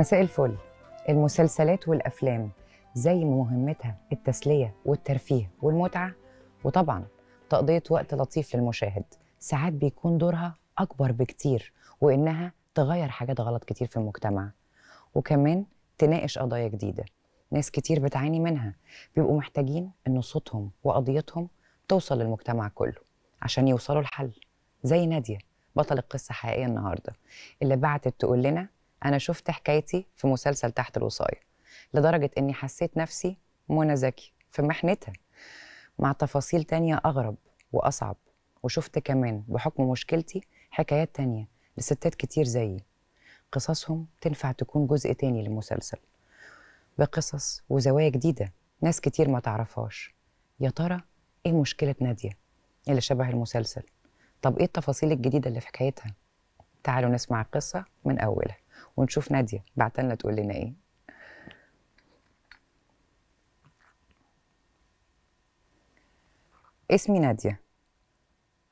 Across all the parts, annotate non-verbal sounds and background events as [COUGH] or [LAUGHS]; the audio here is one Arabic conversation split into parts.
مساء الفل المسلسلات والافلام زي ما مهمتها التسليه والترفيه والمتعه وطبعا تقضيه وقت لطيف للمشاهد ساعات بيكون دورها اكبر بكتير وانها تغير حاجات غلط كتير في المجتمع وكمان تناقش قضايا جديده ناس كتير بتعاني منها بيبقوا محتاجين ان صوتهم وقضيتهم توصل للمجتمع كله عشان يوصلوا لحل زي ناديه بطل القصه حقيقيه النهارده اللي بعتت تقول لنا أنا شفت حكايتي في مسلسل تحت الوصاية لدرجة إني حسيت نفسي منى زكي في محنتها مع تفاصيل تانية أغرب وأصعب وشفت كمان بحكم مشكلتي حكايات تانية لستات كتير زيي قصصهم تنفع تكون جزء تاني للمسلسل بقصص وزوايا جديدة ناس كتير ما تعرفهاش يا ترى إيه مشكلة نادية اللي شبه المسلسل طب إيه التفاصيل الجديدة اللي في حكايتها تعالوا نسمع القصة من أولها ونشوف ناديه بعتلنا تقول لنا ايه اسمي ناديه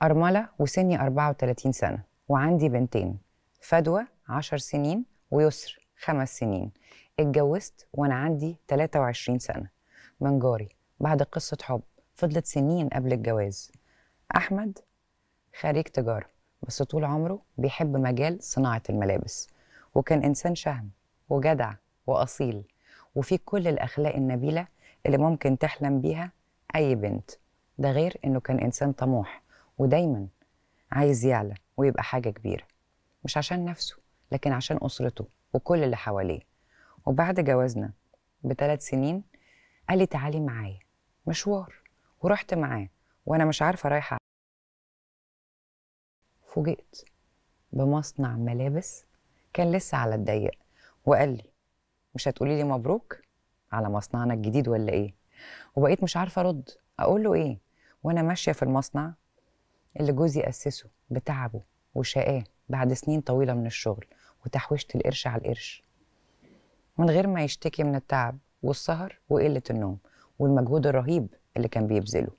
ارمله وسني 34 سنه وعندي بنتين فدوى 10 سنين ويسر 5 سنين اتجوزت وانا عندي 23 سنه من جاري بعد قصه حب فضلت سنين قبل الجواز احمد خريج تجاره بس طول عمره بيحب مجال صناعه الملابس وكان إنسان شهم وجدع وأصيل وفيه كل الأخلاق النبيلة اللي ممكن تحلم بيها أي بنت ده غير إنه كان إنسان طموح ودايما عايز يعلى ويبقى حاجة كبيرة مش عشان نفسه لكن عشان أسرته وكل اللي حواليه وبعد جوازنا بثلاث سنين قال لي تعالي معايا مشوار ورحت معاه وأنا مش عارفة رايحة فوجئت بمصنع ملابس كان لسه على الضيق وقال لي مش هتقولي لي مبروك على مصنعنا الجديد ولا ايه وبقيت مش عارفه ارد اقول له ايه وانا ماشيه في المصنع اللي جوزي اسسه بتعبه وشقاه بعد سنين طويله من الشغل وتحويشه القرش على القرش من غير ما يشتكي من التعب والسهر وقله النوم والمجهود الرهيب اللي كان بيبذله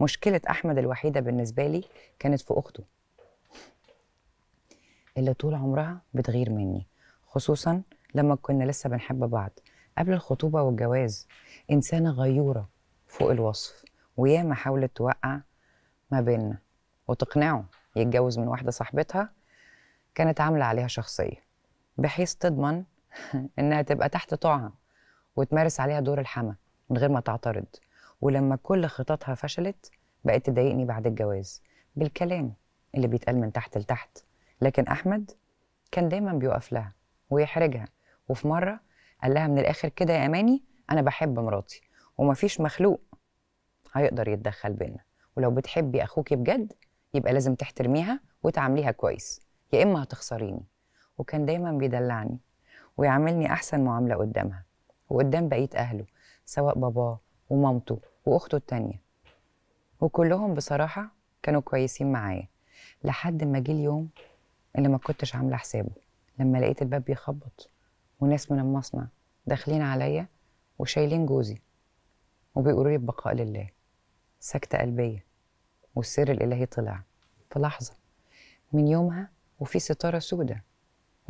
مشكله احمد الوحيده بالنسبه لي كانت في اخته اللي طول عمرها بتغير مني خصوصا لما كنا لسه بنحب بعض قبل الخطوبة والجواز إنسانة غيورة فوق الوصف وياما حاولت توقع ما بيننا وتقنعه يتجوز من واحدة صاحبتها كانت عاملة عليها شخصية بحيث تضمن [LAUGHS] إنها تبقى تحت طوعها وتمارس عليها دور الحما من غير ما تعترض ولما كل خططها فشلت بقت تضايقني بعد الجواز بالكلام اللي بيتقال من تحت لتحت لكن احمد كان دايما بيقف لها ويحرجها وفي مره قال لها من الاخر كده يا اماني انا بحب مراتي ومفيش مخلوق هيقدر يتدخل بينا ولو بتحبي اخوكي بجد يبقى لازم تحترميها وتعامليها كويس يا اما هتخسريني وكان دايما بيدلعني ويعاملني احسن معامله قدامها وقدام بقيه اهله سواء باباه ومامته واخته التانيه وكلهم بصراحه كانوا كويسين معايا لحد ما جه اليوم اللي ما كنتش عاملة حسابه لما لقيت الباب بيخبط وناس من المصنع داخلين عليا وشايلين جوزي وبيقولوا لي البقاء لله سكتة قلبية والسر الإلهي طلع في لحظة من يومها وفي ستارة سودة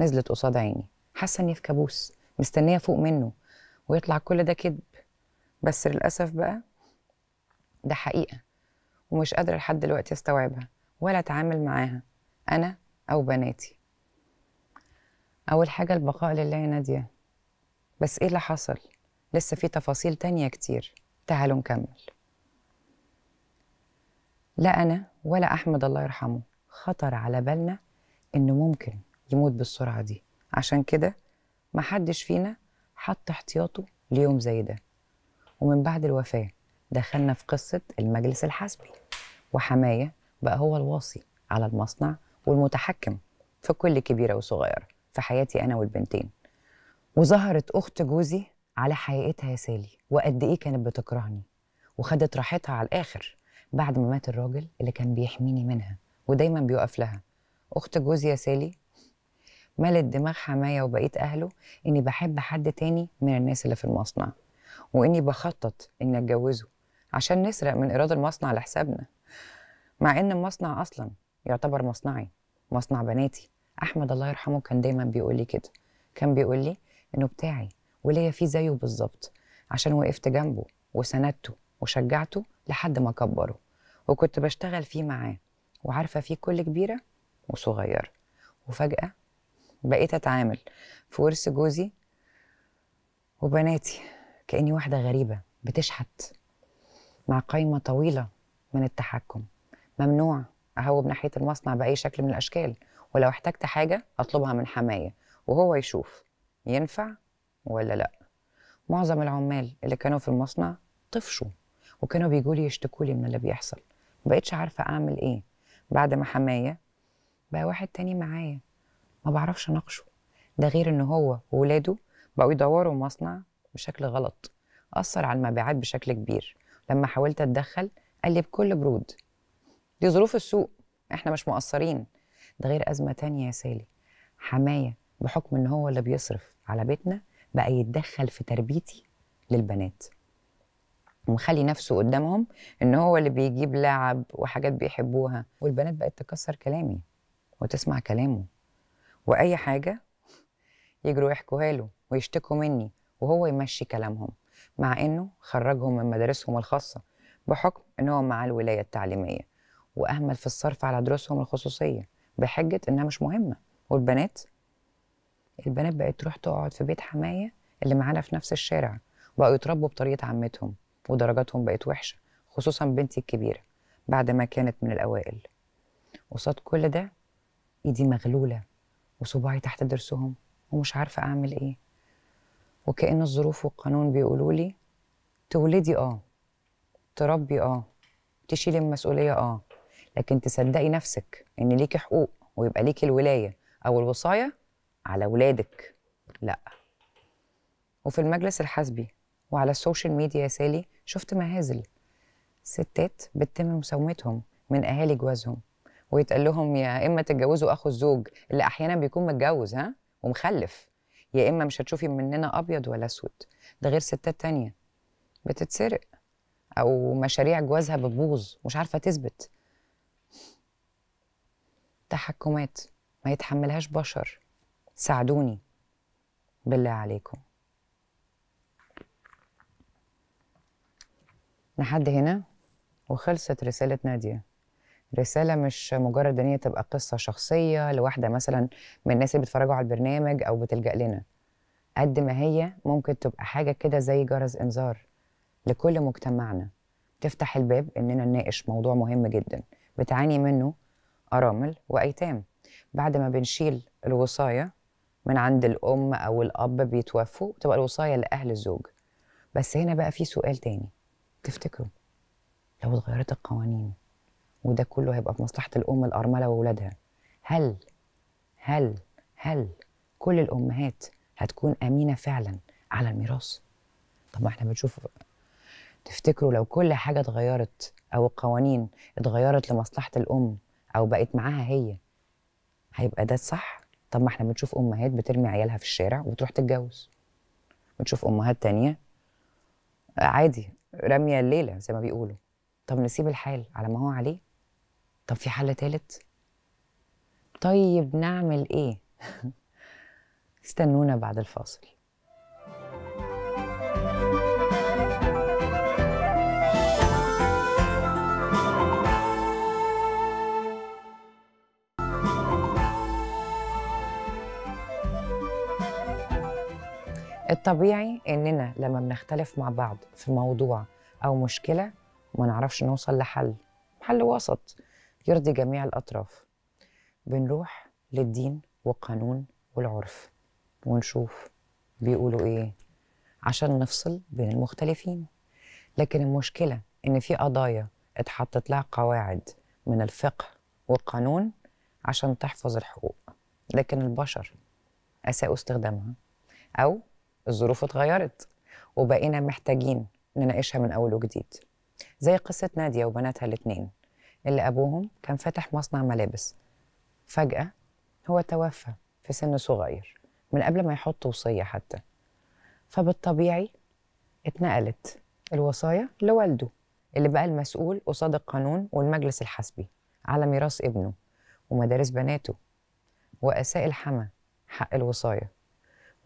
نزلت قصاد عيني حاسة إني في كابوس مستنية فوق منه ويطلع كل ده كذب بس للأسف بقى ده حقيقة ومش قادرة لحد دلوقتي أستوعبها ولا أتعامل معاها أنا أو بناتي أول حاجة البقاء لله يا نادية بس إيه اللي حصل؟ لسه في تفاصيل تانية كتير تعالوا نكمل لا أنا ولا أحمد الله يرحمه خطر على بالنا إنه ممكن يموت بالسرعة دي عشان كده محدش فينا حط احتياطه ليوم زي ده ومن بعد الوفاة دخلنا في قصة المجلس الحسبي وحماية بقى هو الواصي على المصنع والمتحكم في كل كبيرة وصغيرة في حياتي أنا والبنتين وظهرت أخت جوزي على حقيقتها يا سالي وقد إيه كانت بتكرهني وخدت راحتها على الآخر بعد ما مات الراجل اللي كان بيحميني منها ودايما بيقف لها أخت جوزي يا سالي ملت دماغ حماية وبقية أهله إني بحب حد تاني من الناس اللي في المصنع وإني بخطط إني أتجوزه عشان نسرق من إيراد المصنع لحسابنا مع إن المصنع أصلا يعتبر مصنعي مصنع بناتي احمد الله يرحمه كان دايما بيقول لي كده كان بيقول لي انه بتاعي وليا فيه زيه بالظبط عشان وقفت جنبه وسندته وشجعته لحد ما كبره وكنت بشتغل فيه معاه وعارفه فيه كل كبيره وصغيره وفجاه بقيت اتعامل في ورث جوزي وبناتي كاني واحده غريبه بتشحت مع قايمه طويله من التحكم ممنوع اهوب ناحيه المصنع باي شكل من الاشكال ولو احتجت حاجه اطلبها من حمايه وهو يشوف ينفع ولا لا معظم العمال اللي كانوا في المصنع طفشوا وكانوا بيجوا لي يشتكوا لي من اللي بيحصل مبقتش عارفه اعمل ايه بعد ما حمايه بقى واحد تاني معايا ما بعرفش اناقشه ده غير ان هو وولاده بقوا يدوروا مصنع بشكل غلط اثر على المبيعات بشكل كبير لما حاولت اتدخل قال لي بكل برود دي ظروف السوق احنا مش مقصرين ده غير ازمه تانية يا سالي حمايه بحكم ان هو اللي بيصرف على بيتنا بقى يتدخل في تربيتي للبنات ومخلي نفسه قدامهم ان هو اللي بيجيب لعب وحاجات بيحبوها والبنات بقت تكسر كلامي وتسمع كلامه واي حاجه يجروا يحكوها له ويشتكوا مني وهو يمشي كلامهم مع انه خرجهم من مدارسهم الخاصه بحكم ان هو مع الولايه التعليميه واهمل في الصرف على دروسهم الخصوصيه بحجه انها مش مهمه والبنات البنات بقت تروح تقعد في بيت حمايه اللي معانا في نفس الشارع بقوا يتربوا بطريقه عمتهم ودرجاتهم بقت وحشه خصوصا بنتي الكبيره بعد ما كانت من الاوائل قصاد كل ده ايدي مغلوله وصباعي تحت ضرسهم ومش عارفه اعمل ايه وكأن الظروف والقانون بيقولوا لي تولدي اه تربي اه تشيلي المسؤوليه اه لكن تصدقي نفسك ان ليكي حقوق ويبقى ليكي الولايه او الوصايه على ولادك لا وفي المجلس الحزبي وعلى السوشيال ميديا يا سالي شفت مهازل ستات بتتم مساومتهم من اهالي جوازهم ويتقال لهم يا اما تتجوزوا اخو الزوج اللي احيانا بيكون متجوز ها ومخلف يا اما مش هتشوفي مننا ابيض ولا اسود ده غير ستات تانية بتتسرق او مشاريع جوازها بتبوظ مش عارفه تثبت تحكمات ما يتحملهاش بشر ساعدوني بالله عليكم لحد هنا وخلصت رسالة نادية رسالة مش مجرد ان هي تبقى قصة شخصية لواحدة مثلا من الناس اللي بيتفرجوا على البرنامج او بتلجأ لنا قد ما هي ممكن تبقى حاجة كده زي جرس انذار لكل مجتمعنا تفتح الباب اننا نناقش موضوع مهم جدا بتعاني منه أرامل وأيتام بعد ما بنشيل الوصاية من عند الأم أو الأب بيتوفوا تبقى الوصاية لأهل الزوج بس هنا بقى في سؤال تاني تفتكروا لو اتغيرت القوانين وده كله هيبقى في مصلحة الأم الأرملة وولادها هل هل هل كل الأمهات هتكون أمينة فعلا على الميراث؟ طب ما احنا بنشوف تفتكروا لو كل حاجة اتغيرت أو القوانين اتغيرت لمصلحة الأم او بقت معاها هي هيبقى ده الصح طب ما احنا بنشوف امهات بترمي عيالها في الشارع وتروح تتجوز بنشوف امهات تانية آه، عادي راميه الليله زي ما بيقولوا طب نسيب الحال على ما هو عليه طب في حل تالت طيب نعمل ايه [LAUGHS] استنونا بعد الفاصل الطبيعي اننا لما بنختلف مع بعض في موضوع او مشكله ما نعرفش نوصل لحل حل وسط يرضي جميع الاطراف بنروح للدين والقانون والعرف ونشوف بيقولوا ايه عشان نفصل بين المختلفين لكن المشكله ان في قضايا اتحطت لها قواعد من الفقه والقانون عشان تحفظ الحقوق لكن البشر اساءوا استخدامها او الظروف اتغيرت وبقينا محتاجين نناقشها من أول وجديد زي قصة نادية وبناتها الاتنين اللي أبوهم كان فاتح مصنع ملابس فجأة هو توفى في سن صغير من قبل ما يحط وصية حتى فبالطبيعي اتنقلت الوصايا لوالده اللي بقى المسؤول قصاد القانون والمجلس الحسبي على ميراث ابنه ومدارس بناته وأساء الحما حق الوصاية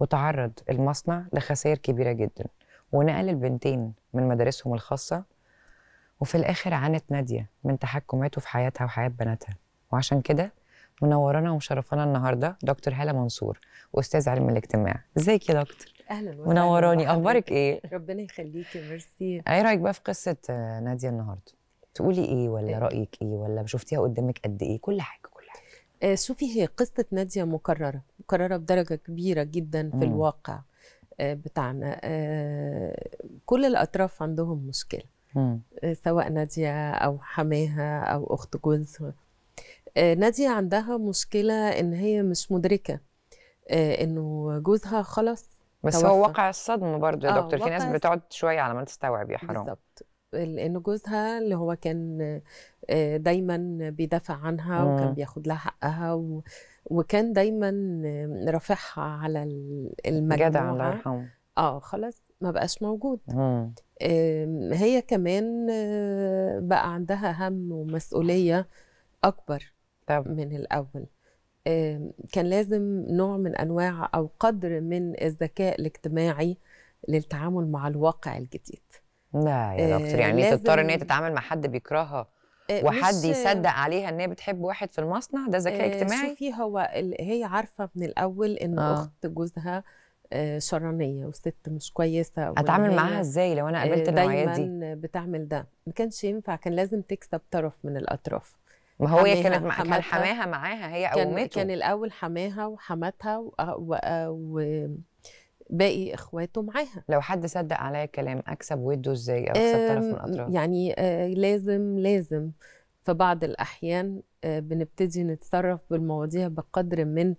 وتعرض المصنع لخسائر كبيرة جدا ونقل البنتين من مدارسهم الخاصة وفي الآخر عانت نادية من تحكماته في حياتها وحياة بناتها وعشان كده منورانا ومشرفانا النهارده دكتور هاله منصور استاذ علم الاجتماع ازيك يا دكتور اهلا منوراني اخبارك ايه ربنا يخليكي ميرسي ايه رايك بقى في قصه ناديه النهارده تقولي ايه ولا آه. رايك ايه ولا شفتيها قدامك قد ايه كل حاجه آه، شوفي هي قصة نادية مكررة مكررة بدرجة كبيرة جدا في الواقع آه، بتاعنا آه، كل الأطراف عندهم مشكلة مم. سواء نادية أو حماها أو أخت جوزها نادية عندها مشكلة إن هي مش مدركة إنه جوزها خلاص بس توفى. هو واقع الصدمه برضه يا آه دكتور في ناس بتقعد شويه على ما تستوعب يا حرام بالظبط لان جوزها اللي هو كان آه، دايما بيدافع عنها آه. وكان بياخد لها حقها و... وكان دايما رافعها على المجموعه جدع الله يرحمه اه خلاص ما بقاش موجود مم. آه. هي كمان آه، بقى عندها هم ومسؤوليه اكبر طب. من الاول كان لازم نوع من انواع او قدر من الذكاء الاجتماعي للتعامل مع الواقع الجديد لا يا آه، دكتور يعني ليه تضطر ان هي تتعامل مع حد بيكرهها آه، وحد يصدق عليها ان هي بتحب واحد في المصنع ده ذكاء آه، اجتماعي شوفي هو هي عارفه من الاول ان آه. اخت جوزها شرانيه وست مش كويسه اتعامل معاها ازاي لو انا قابلت النوعيه دي دايما بتعمل ده ما كانش ينفع كان لازم تكسب طرف من الاطراف ما هو هي كانت مع كان حماها معاها هي او كان, كان الاول حماها وحماتها و... و... و... باقي اخواته معاها لو حد صدق عليا كلام اكسب وده ازاي او اكسب طرف من الاطراف يعني آه، لازم لازم في بعض الاحيان آه، بنبتدي نتصرف بالمواضيع بقدر من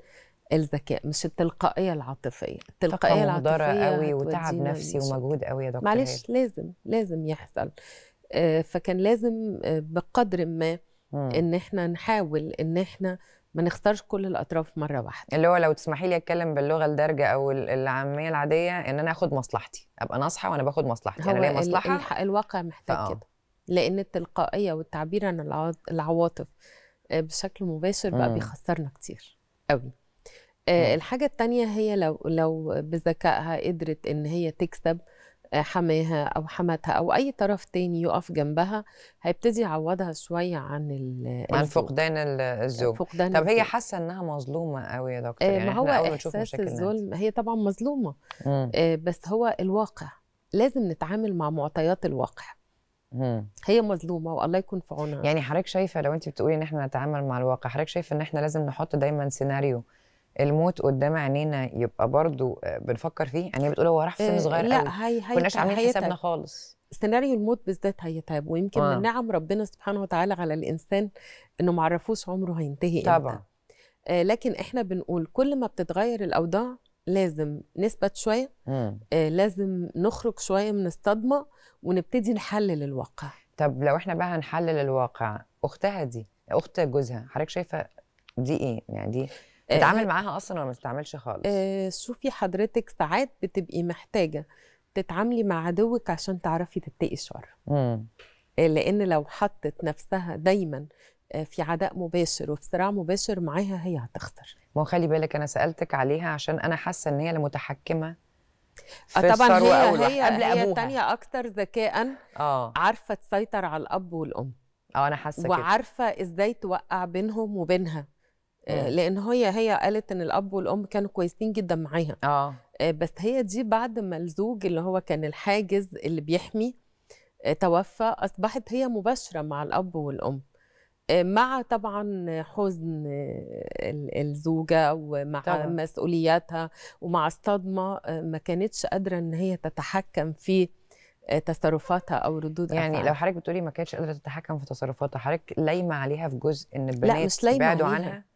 الذكاء مش التلقائيه العاطفيه التلقائيه العاطفيه قوي وتعب نفسي ومجهود قوي يا دكتور معلش لازم لازم يحصل آه، فكان لازم بقدر ما ان احنا نحاول ان احنا ما نختارش كل الاطراف مره واحده اللي هو لو تسمحي لي اتكلم باللغه الدارجه او العاميه العاديه ان انا اخد مصلحتي ابقى ناصحه وانا باخد مصلحتي انا يعني ليا مصلحه الواقع محتاج كده لان التلقائيه والتعبير عن العواطف آه، بشكل مباشر بقى بيخسرنا كتير قوي آه، الحاجه الثانيه هي لو لو بذكائها قدرت ان هي تكسب حماها او حماتها او اي طرف تاني يقف جنبها هيبتدي يعوضها شويه عن عن فقدان الزوج فقدان طب هي حاسه انها مظلومه قوي يا دكتور آه، يعني ما هو احساس الظلم هي طبعا مظلومه آه، بس هو الواقع لازم نتعامل مع معطيات الواقع هي مظلومه والله يكون في عونها يعني حضرتك شايفه لو انت بتقولي ان احنا نتعامل مع الواقع حضرتك شايفه ان احنا لازم نحط دايما سيناريو الموت قدام عينينا يبقى برضو آه، بنفكر فيه يعني بتقول هو راح في سن آه، صغير لا هي هي كناش عاملين حسابنا خالص سيناريو الموت بالذات هيتعب ويمكن آه. من نعم ربنا سبحانه وتعالى على الانسان انه ما عرفوش عمره هينتهي طبعا آه لكن احنا بنقول كل ما بتتغير الاوضاع لازم نثبت شويه آه لازم نخرج شويه من الصدمه ونبتدي نحلل الواقع طب لو احنا بقى هنحلل الواقع اختها دي اخت جوزها حضرتك شايفه دي ايه يعني دي آه، تتعامل آه. معاها اصلا ولا ما تتعاملش خالص آه شوفي حضرتك ساعات بتبقي محتاجه تتعاملي مع عدوك عشان تعرفي تتقي شر آه، لان لو حطت نفسها دايما في عداء مباشر وفي صراع مباشر معاها هي هتخسر ما خلي بالك انا سالتك عليها عشان انا حاسه ان هي المتحكمه في طبعا هي أول هي, قبل هي الثانيه اكثر ذكاء آه. عارفه تسيطر على الاب والام اه انا حاسه كده وعارفه ازاي توقع بينهم وبينها آه، لان هي هي قالت ان الاب والام كانوا كويسين جدا معاها آه. اه بس هي دي بعد ما الزوج اللي هو كان الحاجز اللي بيحمي آه، توفى اصبحت هي مباشره مع الاب والام مع طبعا حزن الزوجه ومع طبعا. مسؤولياتها ومع الصدمه ما كانتش قادره ان هي تتحكم في تصرفاتها او ردود يعني أفعل. لو حضرتك بتقولي ما كانتش قادره تتحكم في تصرفاتها حضرتك لايمه عليها في جزء ان البنات لا مش عنها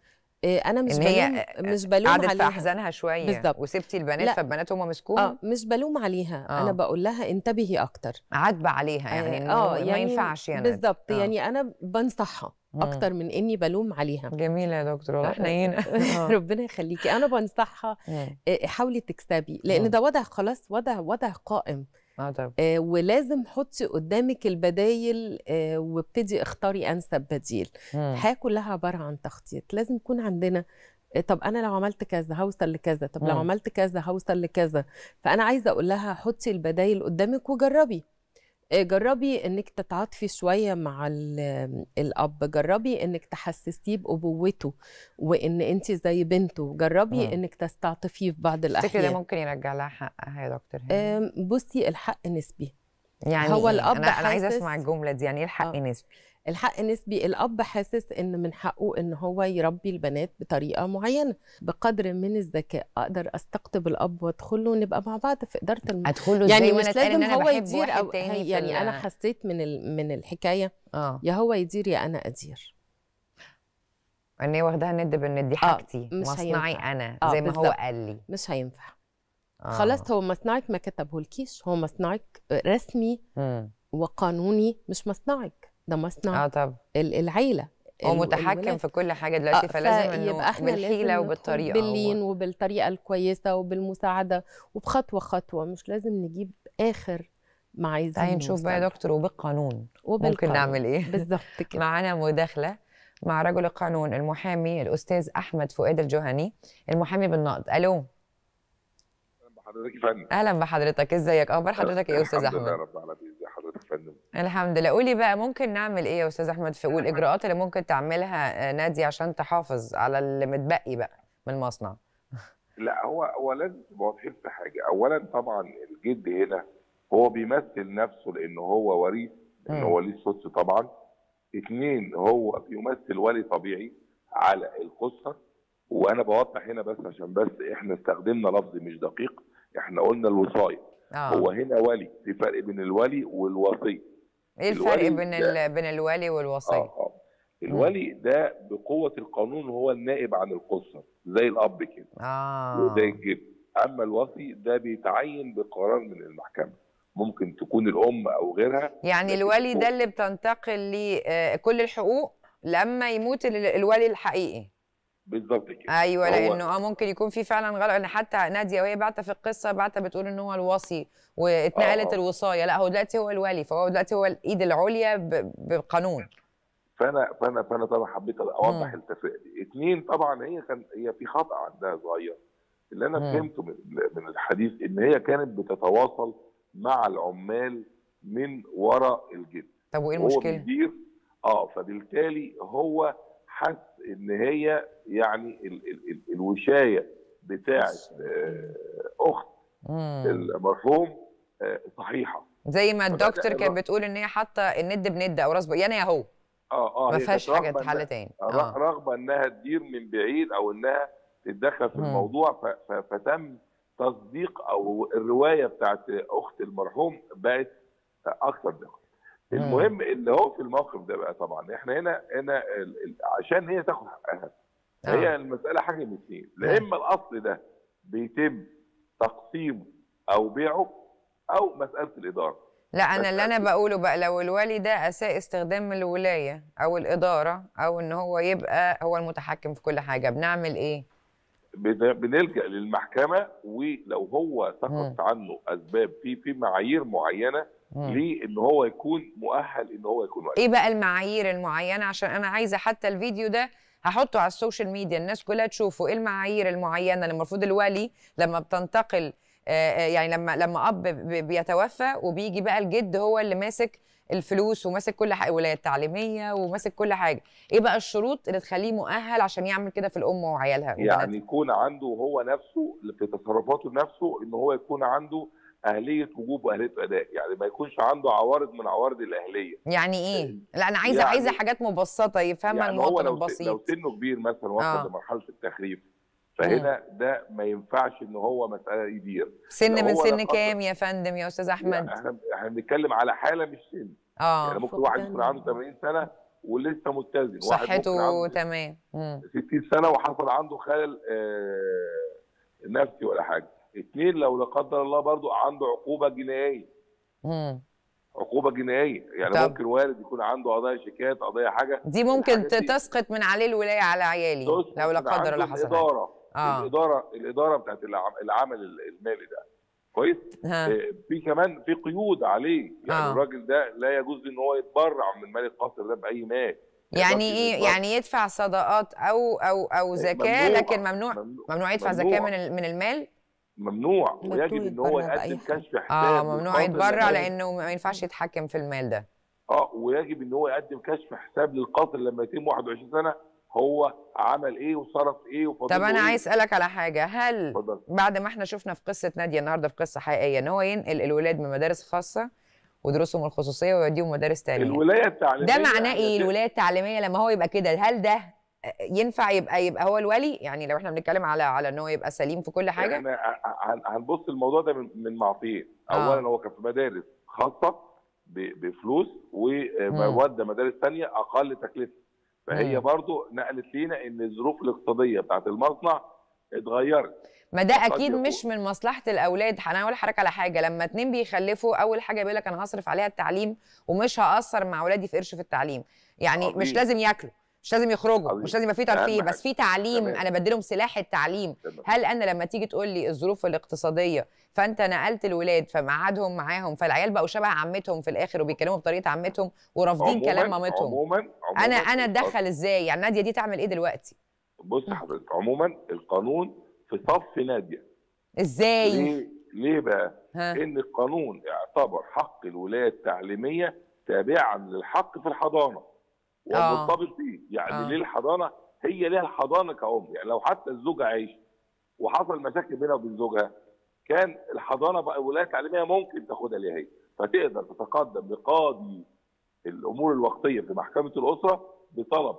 آه، انا مش إن بلوم آه، مش بلوم قعدت عليها في احزانها شويه بالظبط وسبتي البنات لا. فالبنات هم مسكون اه مش بلوم عليها آه. انا بقول لها انتبهي اكتر عاتبه عليها يعني اه, آه، يعني ما ينفعش يعني بالظبط آه. يعني انا بنصحها اكتر من اني بلوم عليها جميله يا دكتور والله حنينه [LAUGHS] ربنا يخليكي انا بنصحها حاولي تكسبي لان ده وضع خلاص وضع وضع قائم اه طيب. آه ولازم حطي قدامك البدايل آه وابتدي اختاري انسب بديل الحياه كلها عباره عن تخطيط لازم يكون عندنا آه، طب انا لو عملت كذا هوصل لكذا طب لو عملت كذا هوصل لكذا فانا عايزه اقول لها حطي البدايل قدامك وجربي آه، جربي انك تتعاطفي شويه مع الاب جربي انك تحسسيه بابوته وان انت زي بنته جربي مم. انك تستعطفيه في بعض الاحيان تفتكري ده ممكن يرجع لها حقها يا دكتور بصي الحق نسبي يعني هو إيه؟ الاب انا, أنا عايزه اسمع الجمله دي يعني ايه الحق آه. نسبي الحق نسبي الاب حاسس ان من حقه ان هو يربي البنات بطريقه معينه بقدر من الذكاء اقدر استقطب الاب وادخله ونبقى مع بعض في اداره الم... أدخله يعني مش لازم إن هو يدير أو... يعني انا حسيت من ال... من الحكايه آه. يا هو يدير يا انا ادير ان هي واخدها ند بان دي آه، حاجتي آه مش مصنعي هينفع. انا آه زي ما بالزبط. هو قال لي مش هينفع آه. خلاص هو مصنعك ما كتبهولكيش هو مصنعك رسمي م. وقانوني مش مصنعك ده مصنع آه طبعا العيله هو متحكم في كل حاجه دلوقتي آه، فلازم انه احنا بالحيله وبالطريقه باللين هو. وبالطريقه الكويسه وبالمساعده وبخطوه خطوه مش لازم نجيب اخر ما عايزين نشوف بقى يا دكتور وبالقانون وبالقانون ممكن نعمل ايه بالظبط [LAUGHS] كده معانا مداخله مع رجل القانون المحامي الاستاذ احمد فؤاد الجهني المحامي بالنقد الو اهلا بحضرتك يا فندم اهلا بحضرتك ازيك اخبار حضرتك ايه يا استاذ احمد الحمد لله رب العالمين الحمد لله قولي بقى ممكن نعمل ايه يا استاذ احمد في الاجراءات اللي ممكن تعملها آه، نادي عشان تحافظ على اللي متبقي بقى من المصنع لا هو اولا واضحين في حاجه اولا طبعا الجد هنا هو بيمثل نفسه لان هو وريث لان هو ليه صوت طبعا اثنين هو بيمثل ولي طبيعي على القصه وانا بوضح هنا بس عشان بس احنا استخدمنا لفظ مش دقيق احنا قلنا الوصايه آه. هو هنا ولي في فرق بين الولي والوصي ايه الفرق بين بين الولي والوصي؟ آه آه. الولي ده بقوه القانون هو النائب عن القصه زي الاب كده اه وزي الجد اما الوصي ده بيتعين بقرار من المحكمه ممكن تكون الام او غيرها يعني الولي ده اللي بتنتقل لكل آه، كل الحقوق لما يموت الولي الحقيقي بالظبط كده ايوه لانه اه ممكن يكون في فعلا غلط ان حتى ناديه وهي بعتها في القصه بعتها بتقول ان هو الوصي واتنقلت آه. الوصايه لا هو دلوقتي هو الولي فهو دلوقتي هو الايد العليا بقانون فانا فانا فانا طبعا حبيت اوضح التفاؤل اثنين طبعا هي كان هي في خطا عندها صغير اللي انا فهمته من, من الحديث ان هي كانت بتتواصل مع العمال من وراء الجد طب وايه المشكله؟ اه فبالتالي هو حس ان هي يعني ال ال ال الوشايه بتاعه آه، اخت المرحوم آه، صحيحه زي ما الدكتور كانت بتقول ان هي حاطه الند بند او راس يعني اهو اه اه ما فيهاش حاجه تتحل تاني آه. رغبه انها تدير من بعيد او انها تتدخل في الموضوع فتم تصديق او الروايه بتاعت اخت المرحوم بقت اكثر دقه المهم ان هو في الموقف ده بقى طبعا احنا هنا هنا عشان هي تاخد حقها آه. هي المساله حاجه من اثنين لا اما الاصل ده بيتم تقسيمه او بيعه او مساله الاداره لا انا اللي انا بقوله بقى لو الوالي ده اساء استخدام الولايه او الاداره او ان هو يبقى هو المتحكم في كل حاجه بنعمل ايه بنلجا للمحكمه ولو هو سقط عنه اسباب في في معايير معينه لان هو يكون مؤهل ان هو يكون واقف. ايه بقى المعايير المعينه عشان انا عايزه حتى الفيديو ده هحطه على السوشيال ميديا الناس كلها تشوفه ايه المعايير المعينه اللي المفروض الوالي لما بتنتقل آه، آه، يعني لما لما اب بيتوفى وبيجي بقى الجد هو اللي ماسك الفلوس وماسك كل حاجه الولايه التعليميه وماسك كل حاجه ايه بقى الشروط اللي تخليه مؤهل عشان يعمل كده في الام وعيالها يعني يكون عنده هو نفسه في تصرفاته نفسه ان هو يكون عنده اهليه وجوب واهليه اداء يعني ما يكونش عنده عوارض من عوارض الاهليه يعني ايه, إيه؟ لا انا عايزه يعني عايزه حاجات مبسطه يفهمها يعني المواطن البسيط لو سنه كبير مثلا وصل آه. لمرحله التخريف فهنا مم. ده ما ينفعش ان هو مساله يدير سن من سن كام يا فندم يا استاذ احمد يعني احنا احنا بنتكلم على حاله مش سن اه يعني ممكن واحد يكون عنده 80 سنه ولسه متزن صحته تمام 60 سنه وحصل عنده خلل آه نفسي ولا حاجه اثنين لو لا قدر الله برضو عنده عقوبه جنائيه امم عقوبه جنائيه يعني طب. ممكن والد يكون عنده قضايا شيكات قضايا حاجه دي ممكن تسقط من عليه الولايه على عيالي لو لا قدر الله حصل الاداره آه. الاداره الاداره بتاعت العمل المالي ده كويس آه، في كمان في قيود عليه يعني آه. الراجل ده لا يجوز ان هو يتبرع من مال القصر ده باي مال يعني, يعني ايه يعني يدفع صدقات او او او آه، زكاه ممنوع. لكن ممنوع ممنوع, ممنوع يدفع ممنوع. زكاه من من المال ممنوع ويجب ان هو يقدم كشف آه، حساب اه ممنوع يتبرع لانه ما ينفعش يتحكم في المال ده اه ويجب ان هو يقدم كشف حساب للقاتل لما يتم 21 سنه هو عمل ايه وصرف ايه وفضل طب انا إيه. عايز اسالك على حاجه هل فضل. بعد ما احنا شفنا في قصه ناديه النهارده في قصه حقيقيه ان هو ينقل الولاد من مدارس خاصه ودروسهم الخصوصيه ويوديهم مدارس تانية الولايه التعليميه ده معناه ايه يعني الولايه التعليميه لما هو يبقى كده هل ده ينفع يبقى يبقى هو الولي يعني لو احنا بنتكلم على على ان هو يبقى سليم في كل حاجه يعني هنبص الموضوع ده من معطيين آه. اولا آه. هو كان في مدارس خاصه بفلوس ومواد مدارس ثانيه اقل تكلفه فهي مم. برضو نقلت لينا ان الظروف الاقتصاديه بتاعت المصنع اتغيرت ما ده اكيد مش من مصلحه الاولاد انا اقول لحضرتك على حاجه لما اتنين بيخلفوا اول حاجه بيقول لك انا هصرف عليها التعليم ومش هاثر مع اولادي في قرش في التعليم يعني أطلع. مش لازم ياكلوا مش لازم يخرجوا حبيب. مش لازم يبقى في ترفيه بس في تعليم تمام. انا بديلهم سلاح التعليم تمام. هل انا لما تيجي تقول لي الظروف الاقتصاديه فانت نقلت الولاد فمقعدهم معاهم فالعيال بقوا شبه عمتهم في الاخر وبيتكلموا بطريقه عمتهم ورافضين كلام مامتهم عموما عموما انا انا اتدخل ازاي يعني ناديه دي تعمل ايه دلوقتي بص حضرتك عموما القانون في صف ناديه ازاي ليه, ليه بقى ها. ان القانون اعتبر حق الولاد تعليميه تابعا للحق في الحضانه ومرتبط آه. بيه يعني أوه. ليه الحضانه هي ليها الحضانه كأم يعني لو حتى الزوجه عايشه وحصل مشاكل بينها وبين زوجها كان الحضانه بقى الولايه التعليميه ممكن تاخدها ليها هي فتقدر تتقدم لقاضي الامور الوقتيه في محكمه الاسره بطلب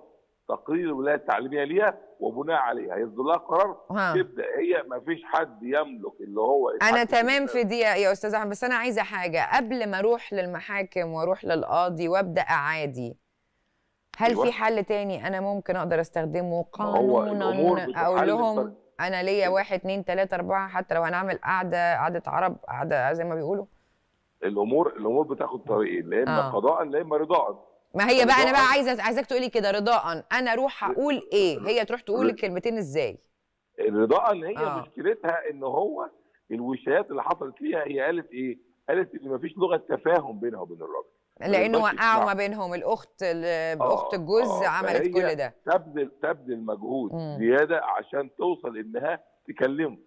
تقرير الولايه التعليميه ليها وبناء عليها يصدر لها قرار تبدا هي ما فيش حد يملك اللي هو انا تمام في دي يا استاذ احمد بس انا عايزه حاجه قبل ما اروح للمحاكم واروح للقاضي وابدا اعادي هل أيوة. في حل تاني انا ممكن اقدر استخدمه قانونا اقول لهم انا ليا واحد اثنين ثلاثة اربعه حتى لو انا عامل قعده قعده عرب قعده زي ما بيقولوا الامور الامور بتاخد طريقين لا اما آه. قضاء لا اما رضاء ما هي بقى انا بقى عايزه عايزاك تقولي كده رضاء انا اروح اقول ايه هي تروح تقول الكلمتين ازاي الرضاء هي آه. مشكلتها ان هو الوشايات اللي حصلت فيها هي قالت ايه قالت ان مفيش لغه تفاهم بينها وبين الراجل لانه وقعوا ما بينهم الاخت آه، اخت الجوز آه، عملت كل ده تبذل تبذل مجهود مم. زياده عشان توصل انها تكلمه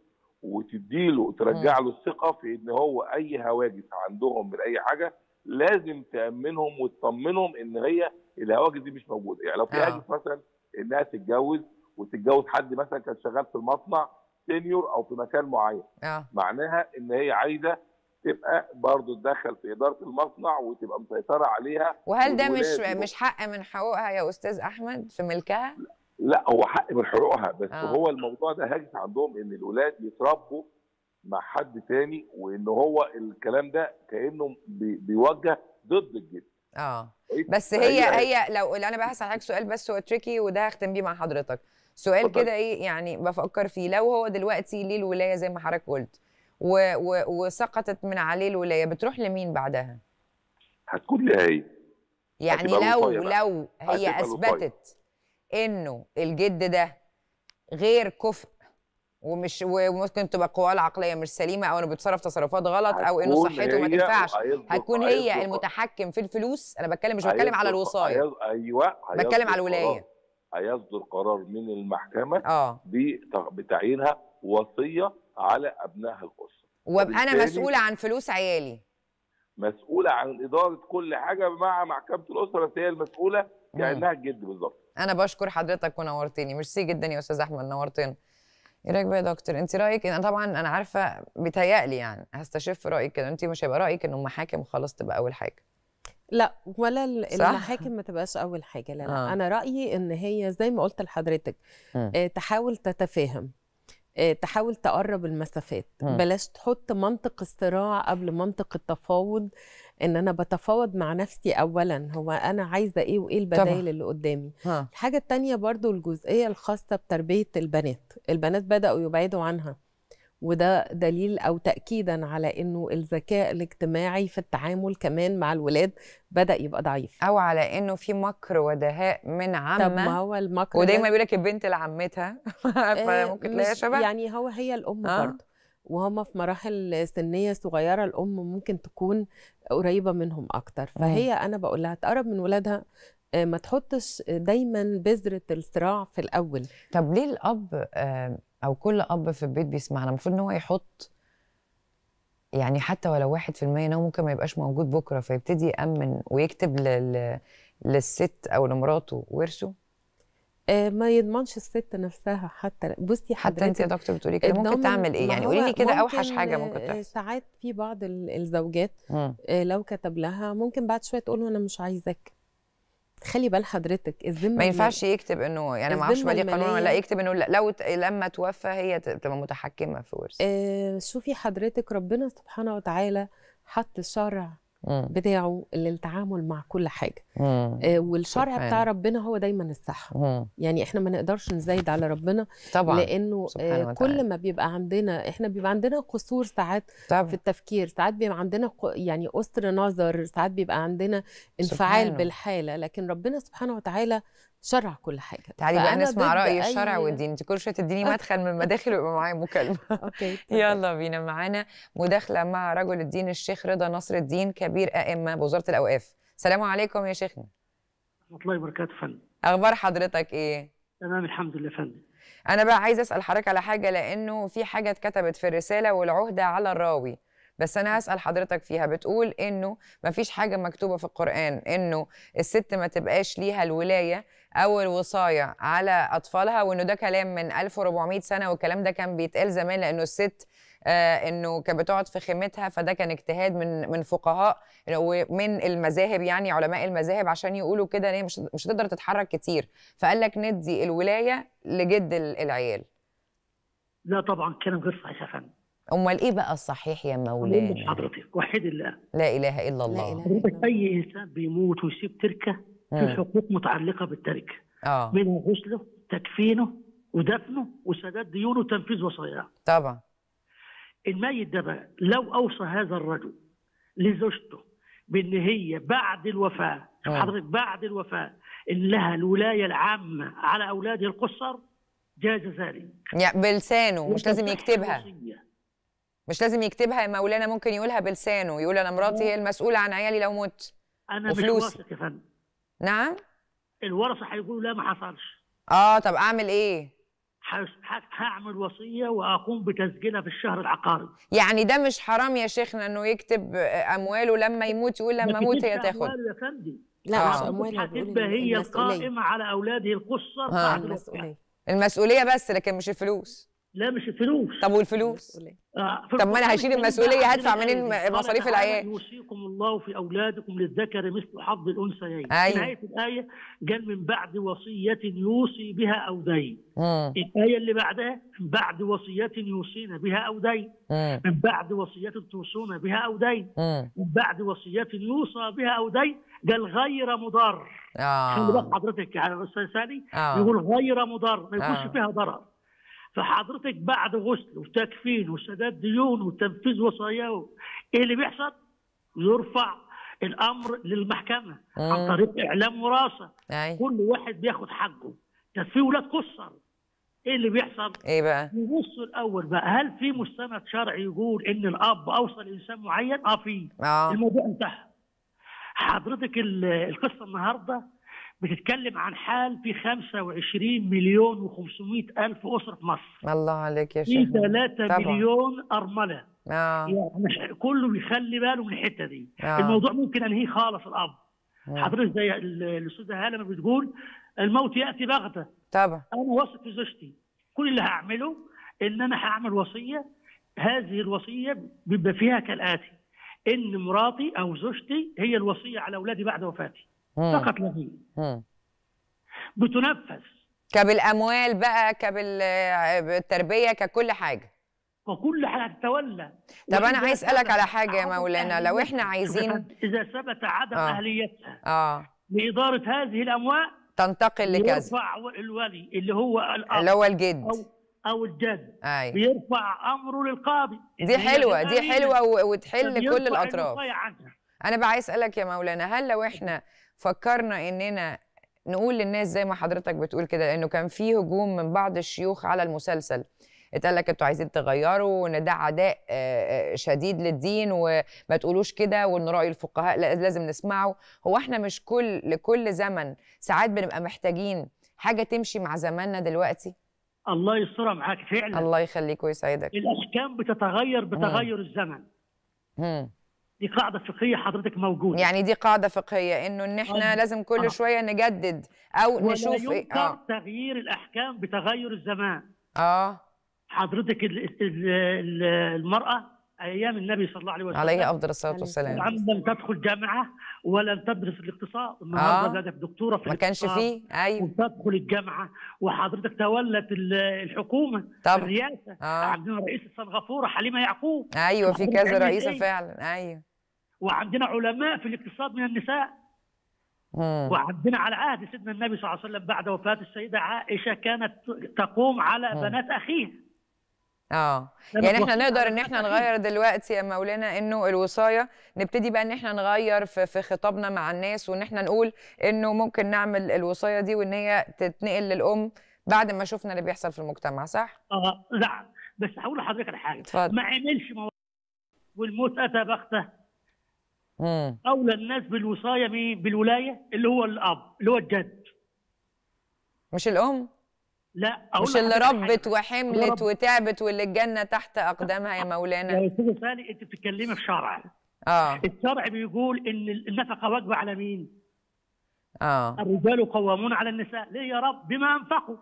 وتديله ترجع له الثقه في ان هو اي هواجس عندهم من اي حاجه لازم تامنهم وتطمنهم ان هي الهواجس دي مش موجوده يعني لو في آه. هاجس مثلا انها تتجوز وتتجوز حد مثلا كان شغال في المصنع سينيور او في مكان معين آه. معناها ان هي عايزه تبقى برضه تدخل في اداره المصنع وتبقى مسيطره عليها وهل ده مش مش حق من حقوقها يا استاذ احمد في ملكها؟ لا هو حق من حقوقها بس آه. هو الموضوع ده هاجس عندهم ان الولاد يتربوا مع حد تاني وان هو الكلام ده كانه بيوجه ضد الجد اه طيب، بس هي يعني هي لو, اللي انا بحس هسالك سؤال بس هو تريكي وده هختم بيه مع حضرتك سؤال كده ايه يعني بفكر فيه لو هو دلوقتي ليه الولايه زي ما حضرتك قلت و... و... وسقطت من عليه الولايه بتروح لمين بعدها؟ هتكون لهي يعني لو لو هي اثبتت انه الجد ده غير كفء ومش وممكن تبقى قواه العقليه مش سليمه او انه بيتصرف تصرفات غلط او انه صحته ما تنفعش هتكون هي هيصدق. المتحكم في الفلوس انا بتكلم مش بتكلم على الوصايه هيصدق. ايوه بتكلم على الولايه هيصدر قرار من المحكمه اه بتعيينها وصيه على ابنائها الاسره وابقى انا مسؤوله عن فلوس عيالي مسؤوله عن اداره كل حاجه مع محكمه الاسره بس هي المسؤوله كانها الجد بالظبط انا بشكر حضرتك ونورتني ميرسي جدا يا استاذ احمد نورتنا ايه رايك بقى يا دكتور انت رايك انا طبعا انا عارفه بيتهيألي يعني هستشف رايك كده انت مش هيبقى رايك ان المحاكم خلاص تبقى اول حاجه لا ولا المحاكم ما تبقاش اول حاجه لا آه. انا رايي ان هي زي ما قلت لحضرتك آه تحاول تتفاهم آه، تحاول تقرب المسافات م. بلاش تحط منطق الصراع قبل منطق التفاوض ان انا بتفاوض مع نفسي اولا هو انا عايزه ايه وايه البدائل اللي قدامي ها. الحاجه الثانيه برضو الجزئيه الخاصه بتربيه البنات البنات بداوا يبعدوا عنها وده دليل او تاكيدا على انه الذكاء الاجتماعي في التعامل كمان مع الولاد بدا يبقى ضعيف او على انه في مكر ودهاء من عمه طب ما هو المكر ودايما بيقول لك البنت لعمتها [LAUGHS] آه، فممكن تلاقيها شبه يعني هو هي الام آه. برضه وهم في مراحل سنية صغيرة الأم ممكن تكون قريبة منهم أكتر فهي أنا بقول لها تقرب من ولادها آه، ما تحطش دايما بذرة الصراع في الأول طب ليه الأب آه، او كل اب في البيت بيسمعنا المفروض ان هو يحط يعني حتى ولو واحد في المية انه ممكن ما يبقاش موجود بكره فيبتدي يامن ويكتب لل... للست او لمراته ورثه آه، ما يضمنش الست نفسها حتى بصي حتى انت يا دكتور بتقولي كده ممكن تعمل ايه يعني قولي لي كده اوحش حاجه ممكن آه، تحصل ساعات في بعض الزوجات مم. آه، لو كتب لها ممكن بعد شويه تقول له انا مش عايزك خلي بال حضرتك الذمه ما ينفعش يكتب انه يعني ما اعرفش بقى قانون ولا يكتب انه لو لما توفى هي تبقى متحكمه في ورثه آه شوفي حضرتك ربنا سبحانه وتعالى حط الشرع بتاعه للتعامل مع كل حاجه آه والشرع سبحان. بتاع ربنا هو دايما الصح مم. يعني احنا ما نقدرش نزايد على ربنا طبعا لانه آه كل ما بيبقى عندنا احنا بيبقى عندنا قصور ساعات طبعا. في التفكير ساعات بيبقى عندنا يعني قصر نظر ساعات بيبقى عندنا انفعال سبحانه. بالحاله لكن ربنا سبحانه وتعالى شرع كل حاجه تعالي بقى نسمع راي الشرع أي... والدين انت كل شويه تديني [LAUGHS] مدخل من مداخل ويبقى معايا مكالمه [LAUGHS] اوكي [LAUGHS] يلا بينا معانا مداخله مع رجل الدين الشيخ رضا نصر الدين كبير ائمه بوزاره الاوقاف السلام عليكم يا شيخنا ورحمه الله وبركاته فندم اخبار حضرتك ايه تمام الحمد لله فندم انا بقى عايز اسال حضرتك على حاجه لانه في حاجه اتكتبت في الرساله والعهده على الراوي بس انا هسال حضرتك فيها بتقول انه مفيش حاجه مكتوبه في القران انه الست ما تبقاش ليها الولايه اول وصايه على اطفالها وانه ده كلام من 1400 سنه والكلام ده كان بيتقال زمان لانه الست آه انه كانت بتقعد في خيمتها فده كان اجتهاد من من فقهاء ومن المذاهب يعني علماء المذاهب عشان يقولوا كده ان هي مش مش هتقدر تتحرك كتير فقال لك ندي الولايه لجد العيال لا طبعا كلام غير صحيح يا فندم امال ايه بقى الصحيح يا مولانا حضرتك وحد الله لا اله الا الله حضرتك اي انسان بيموت ويسيب تركه في إيه. حقوق متعلقه بالتركه اه منها غسله تكفينه ودفنه وسداد ديونه وتنفيذ وصاياه طبعا الميت ده بقى لو اوصى هذا الرجل لزوجته بان هي بعد الوفاه آه. حضرتك بعد الوفاه ان لها الولايه العامه على اولاده القصر جاز ذلك يعني بلسانه مش لازم يكتبها مش لازم يكتبها يا مولانا ممكن يقولها بلسانه يقول انا مراتي هي المسؤوله عن عيالي لو مت انا وفلوسي. مش واثق يا فندم نعم الورثه هيقولوا لا ما حصلش اه طب اعمل ايه هعمل وصيه واقوم بتسجيلها في الشهر العقاري يعني ده مش حرام يا شيخنا انه يكتب امواله لما يموت يقول لما اموت هي تاخد امواله يا لا آه. مش هتبقى هي قائمه على اولاده القصه آه، بعد المسؤوليه المسؤوليه بس لكن مش الفلوس لا مش الفلوس طب والفلوس آه طب ما انا هشيل المسؤوليه هدفع منين مصاريف العيال يوصيكم الله في اولادكم للذكر مثل حظ الانثيين أيوة. نهايه الايه قال من بعد وصيه يوصي بها او دين الايه اللي بعدها من بعد وصيه يوصينا بها او دين من بعد وصيه توصون بها او دين من بعد وصيه يوصى بها او دين قال غير مضر اه خلي بالك حضرتك يا استاذ ثاني آه. يقول غير مضر ما يكونش آه. فيها ضرر فحضرتك بعد غسل وتكفين وسداد ديون وتنفيذ وصاياه ايه اللي بيحصل؟ يرفع الامر للمحكمه مم. عن طريق اعلام وراثه كل واحد بياخد حقه كان في ولاد كسر ايه اللي بيحصل؟ ايه بقى؟ نبص الاول بقى هل في مستند شرعي يقول ان الاب اوصل لانسان معين؟ اه في آه. الموضوع انتهى حضرتك القصه النهارده بتتكلم عن حال في 25 مليون و500 ألف أسرة في مصر الله عليك يا شيخ في 3 طبعا. مليون أرملة آه. يعني كله بيخلي باله من الحتة دي آه. الموضوع ممكن أنهيه خالص الأب آه. حضرتك زي الأستاذة هالة ما بتقول الموت يأتي بغتة طبعا أنا واثق في زوجتي كل اللي هعمله إن أنا هعمل وصية هذه الوصية بيبقى فيها كالآتي إن مراتي أو زوجتي هي الوصية على أولادي بعد وفاتي فقط لا غير بتنفذ كبالاموال بقى كبالتربيه ككل حاجه وكل حاجه هتتولى طب انا عايز اسالك على حاجه يا مولانا لو احنا عايزين اذا ثبت عدم آه. اهليتها اه لاداره هذه الاموال تنتقل لكذا يرفع الولي اللي هو الأب اللي هو الجد أو او الجد أيوة. بيرفع امره للقاضي دي حلوه دي حلوه وتحل كل الاطراف انا بقى عايز اسالك يا مولانا هل لو احنا فكرنا اننا نقول للناس زي ما حضرتك بتقول كده لانه كان في هجوم من بعض الشيوخ على المسلسل اتقال لك انتوا عايزين تغيروا وان ده عداء آه، آه، شديد للدين وما تقولوش كده وان راي الفقهاء لازم نسمعه هو احنا مش كل لكل زمن ساعات بنبقى محتاجين حاجه تمشي مع زماننا دلوقتي الله يسترها معاك فعلا الله يخليك ويسعدك الاحكام بتتغير بتغير مم. الزمن مم. دي قاعده فقهيه حضرتك موجوده يعني دي قاعده فقهيه انه ان احنا آه. لازم كل آه. شويه نجدد او ولا نشوف ايه اه تغيير الاحكام بتغير الزمان اه حضرتك المراه ايام النبي صلى الله عليه وسلم عليه افضل الصلاه يعني والسلام عم لم تدخل جامعه ولم تدرس الاقتصاد النهارده آه. دكتوره في ما كانش فيه ايوه وتدخل الجامعه وحضرتك تولت الحكومه طبعا الرئاسه آه. عندنا رئيسه سنغافوره حليمه يعقوب ايوه في كذا رئيسه إيه؟ فعلا ايوه وعندنا علماء في الاقتصاد من النساء وعندنا على عهد سيدنا النبي صلى الله عليه وسلم بعد وفاة السيدة عائشة كانت تقوم على بنات أخيه اه يعني احنا نقدر ان احنا نغير دلوقتي يا مولانا انه الوصايه نبتدي بقى ان احنا نغير في في خطابنا مع الناس وان احنا نقول انه ممكن نعمل الوصايه دي وان هي تتنقل للام بعد ما شفنا اللي بيحصل في المجتمع صح؟ اه لا نعم. بس هقول لحضرتك على حاجه ما عملش والموت اتى بغته اولى الناس بالوصايه بالولايه اللي هو الاب اللي هو الجد مش الام لا أقول مش اللي ربت وحملت وتعبت واللي الجنه تحت اقدامها يا مولانا يا استاذ سالي انت بتتكلمي في شرع اه الشرع بيقول ان النفقه واجبه على مين؟ اه الرجال قوامون على النساء ليه يا رب بما انفقوا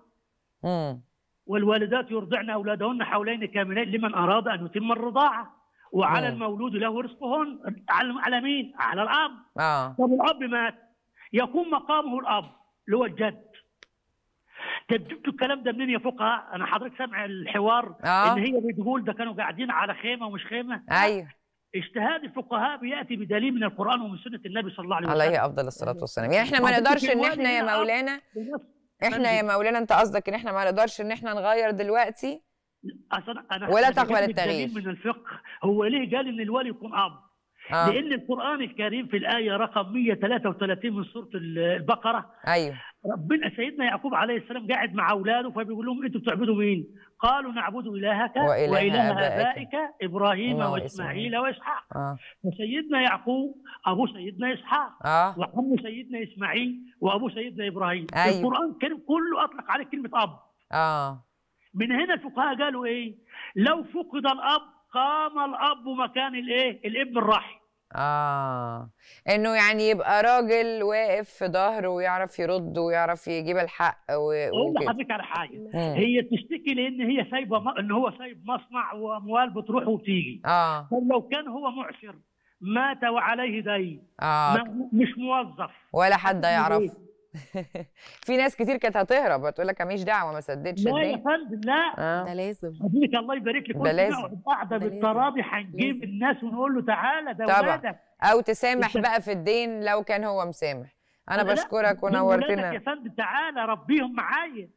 امم والوالدات يرضعن اولادهن حولين كاملين لمن اراد ان يتم الرضاعه وعلى مم. آه. المولود له رزقهن على مين؟ على الاب اه طب الاب مات يكون مقامه الاب اللي هو الجد طب الكلام ده منين يا فقهاء؟ انا حضرتك سامع الحوار آه. ان هي بتقول ده كانوا قاعدين على خيمه ومش خيمه ايوه اجتهاد الفقهاء بياتي بدليل من القران ومن سنه النبي صلى الله عليه وسلم عليه افضل الصلاه والسلام يعني احنا ما نقدرش ان احنا يا مولانا احنا يا مولانا انت قصدك ان احنا ما نقدرش ان احنا نغير دلوقتي اصلا انا ولا تقبل التغيير من الفقه هو ليه قال ان الولي يكون اب؟ آه. لان القران الكريم في الايه رقم 133 من سوره البقره ايوه ربنا سيدنا يعقوب عليه السلام قاعد مع اولاده فبيقول لهم انتم بتعبدوا مين؟ قالوا نعبد الهك واله, وإله ابائك ابراهيم واسماعيل واسحاق آه. فسيدنا يعقوب ابو سيدنا اسحاق آه. وعم سيدنا اسماعيل وابو سيدنا ابراهيم أيوه. القران الكريم كله اطلق عليه كلمه اب اه من هنا الفقهاء قالوا ايه لو فقد الاب قام الاب مكان الايه الابن الرحم اه انه يعني يبقى راجل واقف في ظهره ويعرف يرد ويعرف يجيب الحق و... اقول لحضرتك على حاجه مم. هي بتشتكي لان هي سايبه م... ان هو سايب مصنع واموال بتروح وبتيجي اه لو كان هو معسر مات وعليه دين اه مش موظف ولا حد يعرف إيه؟ [LAUGHS] في ناس كتير كانت هتهرب هتقول لك ماليش دعوه ما سددش لا يا فندم لا آه. ده لازم ابوك الله يبارك لك ده لازم قاعده بالترابي هنجيب الناس ونقول له تعالى ده ولادك او تسامح بقى في الدين لو كان هو مسامح انا بشكرك ونورتنا يا فندم تعالى ربيهم معايا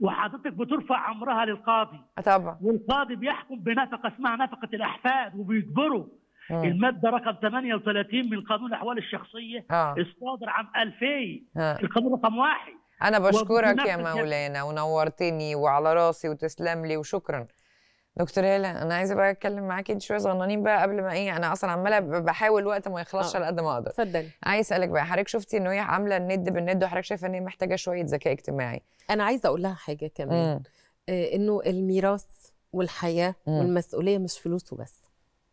وحضرتك بترفع امرها للقاضي طبعا والقاضي بيحكم بنفقه اسمها نفقه الاحفاد وبيجبره الماده رقم 38 من قانون الاحوال الشخصيه آه. الصادر عام 2000 آه. القانون رقم واحد انا بشكرك يا مولانا ونورتني وعلى راسي وتسلم لي وشكرا دكتور هلا انا عايزه بقى اتكلم معاكي انت شويه صغننين بقى قبل ما ايه انا اصلا عماله بحاول وقت ما يخلصش آه. على قد ما اقدر اتفضلي عايز اسالك بقى حضرتك شفتي ان هي عامله الند بالند وحضرتك شايفه ان هي محتاجه شويه ذكاء اجتماعي انا عايزه اقول لها حاجه كمان آه انه الميراث والحياه مم. والمسؤوليه مش فلوس وبس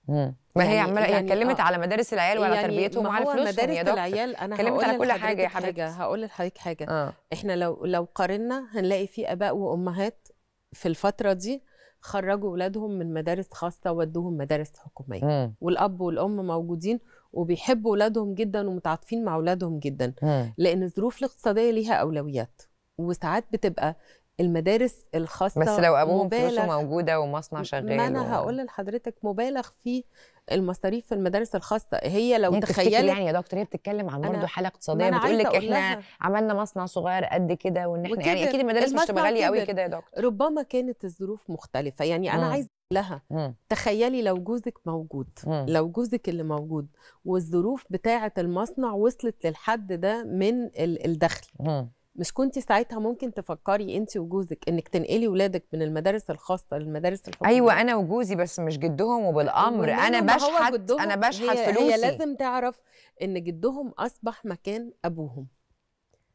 ما ما يعني هي عماله يعني اتكلمت آه. على مدارس العيال وعلى يعني تربيتهم وعلى فلوسهم مدارس العيال انا اتكلمت على كل حاجه يا حبيبتي هقول لحضرتك حاجه آه. احنا لو لو قارنا هنلاقي في اباء وامهات في الفتره دي خرجوا اولادهم من مدارس خاصه ودوهم مدارس حكوميه مم. والاب والام موجودين وبيحبوا اولادهم جدا ومتعاطفين مع اولادهم جدا مم. لان الظروف الاقتصاديه ليها اولويات وساعات بتبقى المدارس الخاصه بس لو ابوه فلوسه موجوده ومصنع شغال ما انا و... هقول لحضرتك مبالغ في المصاريف في المدارس الخاصه هي لو يعني تخيلي يعني يا دكتور هي بتتكلم عن برضه حاله اقتصاديه بتقول لك احنا عملنا مصنع صغير قد كده وان احنا يعني اكيد المدارس مش تبقى غاليه قوي كده يا دكتور ربما كانت الظروف مختلفه يعني انا عايز لها مم. تخيلي لو جوزك موجود مم. لو جوزك اللي موجود والظروف بتاعه المصنع وصلت للحد ده من الدخل مم. مش كنت ساعتها ممكن تفكري انت وجوزك انك تنقلي ولادك من المدارس الخاصه للمدارس الحكوميه ايوه انا وجوزي بس مش جدهم وبالامر انا بشحت انا بشحت هي فلوسي هي لازم تعرف ان جدهم اصبح مكان ابوهم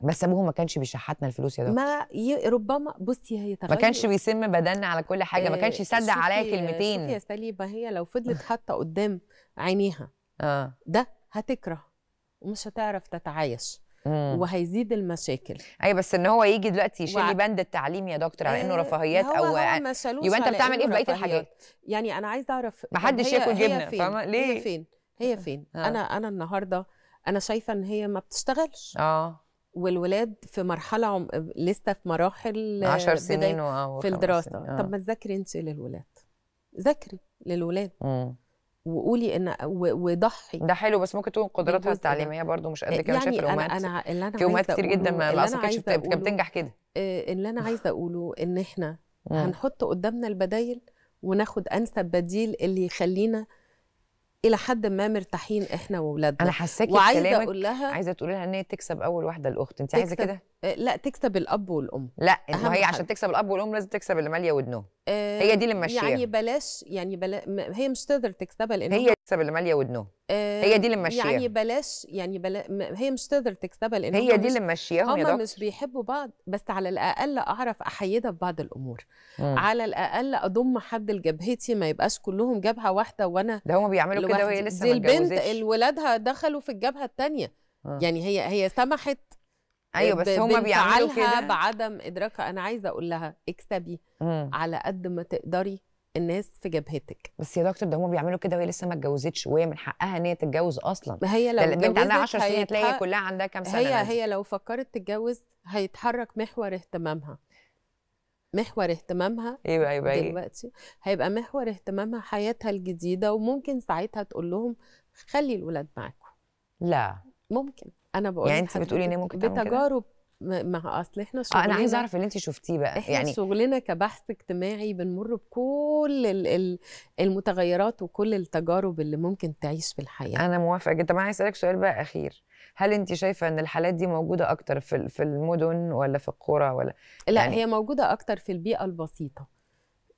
بس ابوهم ما كانش بيشحتنا الفلوس يا دكتور ما ي... ربما بصي هي ما كانش بيسم بدلنا على كل حاجه ما كانش يصدق آه، عليا كلمتين شوفي يا سليمه هي لو فضلت حتى قدام عينيها آه. ده هتكره ومش هتعرف تتعايش وهيزيد المشاكل اي أيوة، بس ان هو يجي دلوقتي يشيل لي و... بند التعليم يا دكتور على انه آه، رفاهيات هو او يبقى انت بتعمل ايه في بقيه الحاجات يعني انا عايزه اعرف ما حدش ياكل جبنه فاهمه ليه هي فين هي [LAUGHS] فين آه. انا انا النهارده انا شايفه ان هي ما بتشتغلش اه والولاد في مرحله عم... لسه في مراحل 10 آه، سنين في الدراسه سنين. آه. طب ما تذاكري انت للولاد ذاكري للولاد مم. وقولي ان وضحي ده حلو بس ممكن تكون قدراتها التعليميه برضو مش قد كده يعني شايفه الامهات انا اللي انا في امهات كتير جدا ما اعتقدش كانت بتنجح كده آه، اللي انا عايزه اقوله ان احنا مم. هنحط قدامنا البدايل وناخد انسب بديل اللي يخلينا الى حد ما مرتاحين احنا واولادنا انا حاساكي بكلامك اقول لها عايزه تقولي لها ان هي تكسب اول واحده الاخت انت عايزه كده آه، لا تكسب الاب والام لا انه هي عشان تكسب الاب والام لازم تكسب اللي ماليه ودنهم آه هي دي اللي ماشيه يعني بلاش يعني بلا هي مش تقدر تكسبها لان هي تكسب اللي ماليه ودنهم آه هي دي اللي ماشيه يعني بلاش يعني بلا هي مش تقدر تكسبها لان هي دي اللي ماشياهم هم مش بيحبوا بعض بس على الاقل اعرف احيدها في بعض الامور مم. على الاقل اضم حد لجبهتي ما يبقاش كلهم جبهه واحده وانا ده هم بيعملوا كده وهي لسه ما البنت ولادها دخلوا في الجبهه الثانيه يعني هي هي سمحت ايوه بس هما بيعملوا كده بعدم ادراكها انا عايزه اقول لها اكسبي مم. على قد ما تقدري الناس في جبهتك بس يا دكتور ده هما بيعملوا كده وهي لسه ما اتجوزتش وهي من حقها ان هي تتجوز اصلا ما هي لو البنت عندها 10 سنين تلاقي كلها عندها كام سنه هي هي لو فكرت تتجوز هيتحرك محور اهتمامها محور اهتمامها أيوة،, ايوه ايوه دلوقتي هيبقى محور اهتمامها حياتها الجديده وممكن ساعتها تقول لهم خلي الولاد معاكم لا ممكن انا بقول يعني انت بتقولي ان ممكن بتجارب مع اصل احنا شغلنا آه انا عايزه اعرف اللي انت شفتيه بقى احنا يعني شغلنا كبحث اجتماعي بنمر بكل المتغيرات وكل التجارب اللي ممكن تعيش في الحياه انا موافقه جدا طب انا عايز اسالك سؤال بقى اخير هل انت شايفه ان الحالات دي موجوده اكتر في في المدن ولا في القرى ولا لا يعني هي موجوده اكتر في البيئه البسيطه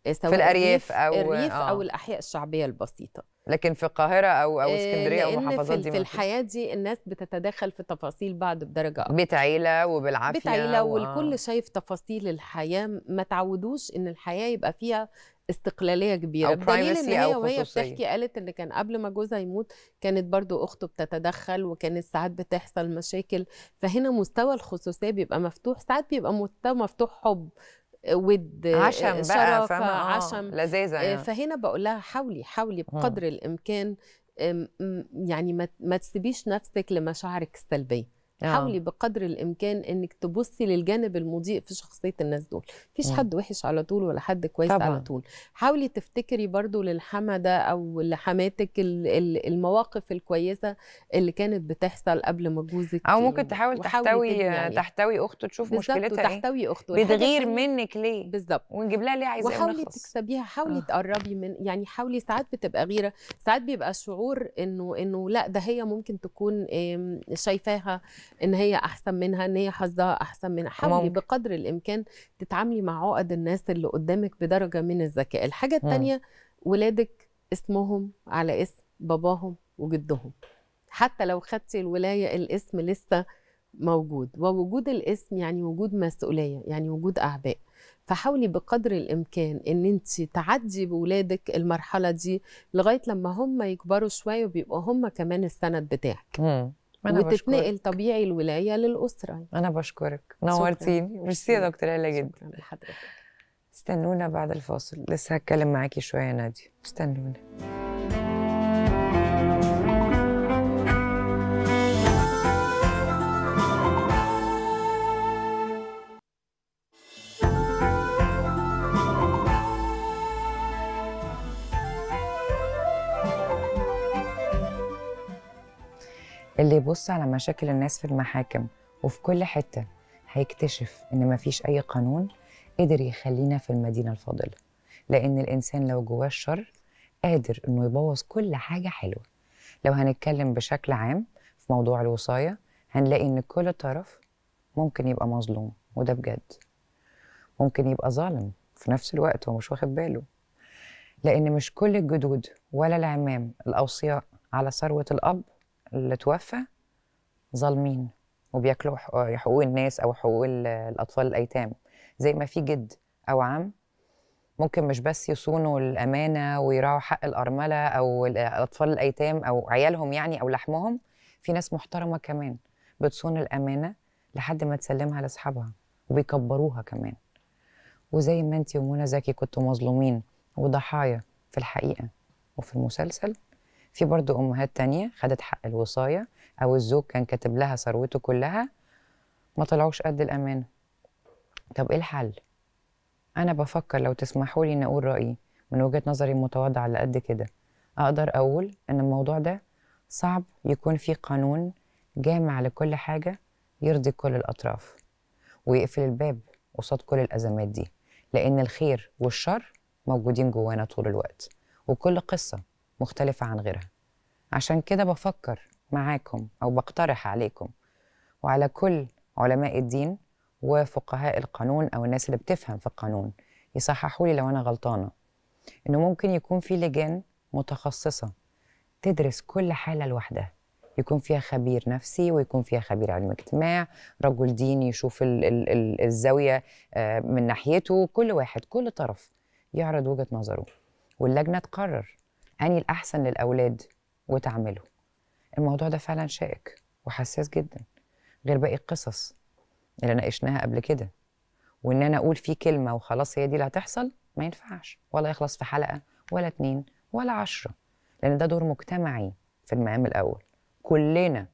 سواء في الارياف او الريف آه. او الاحياء الشعبيه البسيطه لكن في القاهره او او آه، اسكندريه او المحافظات دي في الحياه دي الناس بتتدخل في تفاصيل بعض بدرجه اكبر بتعيله وبالعافيه بتعيله و... والكل آه. شايف تفاصيل الحياه ما تعودوش ان الحياه يبقى فيها استقلاليه كبيره بدليل ان هي وهي بتحكي قالت ان كان قبل ما جوزها يموت كانت برضو اخته بتتدخل وكانت ساعات بتحصل مشاكل فهنا مستوى الخصوصيه بيبقى مفتوح ساعات بيبقى مستوى مفتوح حب ود عشم بقى آه، عشم لذيذة آه، يعني. فهنا بقول لها حاولي حاولي بقدر الامكان يعني ما تسيبيش نفسك لمشاعرك السلبيه حاولي آه. بقدر الامكان انك تبصي للجانب المضيء في شخصيه الناس دول مفيش حد وحش على طول ولا حد كويس طبعا. على طول حاولي تفتكري برضو للحمده او لحماتك المواقف الكويسه اللي كانت بتحصل قبل ما جوزك او ممكن تحاول تحتوي يعني. تحتوي اخته تشوف مشكلتها إيه. تحتوي اخته بتغير منك ليه بالظبط ونجيب لها ليه عايزه وحاولي تكسبيها حاولي آه. تقربي من يعني حاولي ساعات بتبقى غيره ساعات بيبقى شعور انه انه لا ده هي ممكن تكون شايفاها ان هي احسن منها ان هي حظها احسن منها حاولي بقدر الامكان تتعاملي مع عقد الناس اللي قدامك بدرجه من الذكاء الحاجه الثانيه ولادك اسمهم على اسم باباهم وجدهم حتى لو خدتي الولايه الاسم لسه موجود ووجود الاسم يعني وجود مسؤوليه يعني وجود اعباء فحاولي بقدر الامكان ان انت تعدي بولادك المرحله دي لغايه لما هم يكبروا شويه وبيبقوا هم كمان السند بتاعك وتتنقل طبيعي الولايه للاسره انا بشكرك نورتيني ميرسي يا دكتور هلا جدا لحضرتك استنونا بعد الفاصل لسه هتكلم معاكي شويه نادي استنونا اللي يبص على مشاكل الناس في المحاكم وفي كل حتة هيكتشف إن مفيش أي قانون قدر يخلينا في المدينة الفاضلة لأن الإنسان لو جواه الشر قادر إنه يبوظ كل حاجة حلوة لو هنتكلم بشكل عام في موضوع الوصاية هنلاقي إن كل طرف ممكن يبقى مظلوم وده بجد ممكن يبقى ظالم في نفس الوقت هو مش واخد باله لأن مش كل الجدود ولا العمام الأوصياء على ثروة الأب اللي توفى ظالمين وبياكلوا حقوق آه، الناس او حقوق الاطفال الايتام زي ما في جد او عم ممكن مش بس يصونوا الامانه ويراعوا حق الارمله او الاطفال الايتام او عيالهم يعني او لحمهم في ناس محترمه كمان بتصون الامانه لحد ما تسلمها لاصحابها وبيكبروها كمان وزي ما انتي ومنى زكي كنتوا مظلومين وضحايا في الحقيقه وفي المسلسل في برضو امهات تانية خدت حق الوصايه او الزوج كان كاتب لها ثروته كلها ما طلعوش قد الامانه طب ايه الحل انا بفكر لو تسمحوا لي ان اقول رايي من وجهه نظري المتواضعه على قد كده اقدر اقول ان الموضوع ده صعب يكون في قانون جامع لكل حاجه يرضي كل الاطراف ويقفل الباب قصاد كل الازمات دي لان الخير والشر موجودين جوانا طول الوقت وكل قصه مختلفة عن غيرها عشان كده بفكر معاكم أو بقترح عليكم وعلى كل علماء الدين وفقهاء القانون أو الناس اللي بتفهم في القانون يصححوا لي لو أنا غلطانة إنه ممكن يكون في لجان متخصصة تدرس كل حالة لوحدها يكون فيها خبير نفسي ويكون فيها خبير علم اجتماع رجل ديني يشوف الـ الـ الـ الزاوية آه، من ناحيته كل واحد كل طرف يعرض وجهة نظره واللجنة تقرر أني الأحسن للأولاد وتعمله الموضوع ده فعلا شائك وحساس جدا غير باقي القصص اللي ناقشناها قبل كده وإن أنا أقول فيه كلمة وخلاص هي دي اللي هتحصل ما ينفعش ولا يخلص في حلقة ولا اتنين ولا عشرة لأن ده دور مجتمعي في المقام الأول كلنا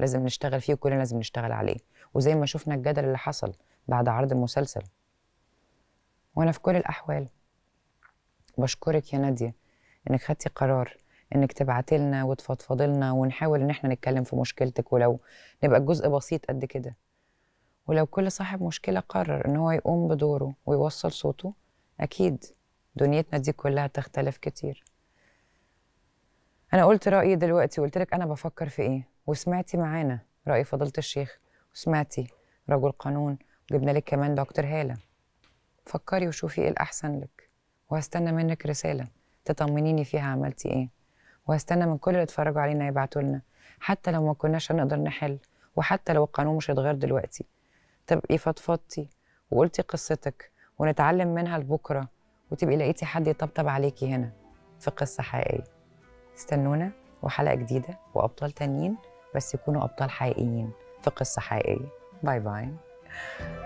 لازم نشتغل فيه وكلنا لازم نشتغل عليه وزي ما شفنا الجدل اللي حصل بعد عرض المسلسل وأنا في كل الأحوال بشكرك يا نادية انك خدتي قرار انك تبعتي لنا وتفضفضي لنا ونحاول ان احنا نتكلم في مشكلتك ولو نبقى الجزء بسيط قد كده ولو كل صاحب مشكله قرر ان هو يقوم بدوره ويوصل صوته اكيد دنيتنا دي كلها تختلف كتير انا قلت رايي دلوقتي وقلت لك انا بفكر في ايه وسمعتي معانا راي فضيله الشيخ وسمعتي رجل قانون وجبنا لك كمان دكتور هاله فكري وشوفي ايه الاحسن لك وهستنى منك رساله تطمنيني فيها عملتي ايه وهستنى من كل اللي اتفرجوا علينا يبعتوا لنا حتى لو ما كناش هنقدر نحل وحتى لو القانون مش هيتغير دلوقتي تبقي فضفضتي وقلتي قصتك ونتعلم منها لبكره وتبقي لقيتي حد يطبطب عليكي هنا في قصه حقيقيه استنونا وحلقه جديده وابطال تانيين بس يكونوا ابطال حقيقيين في قصه حقيقيه باي باي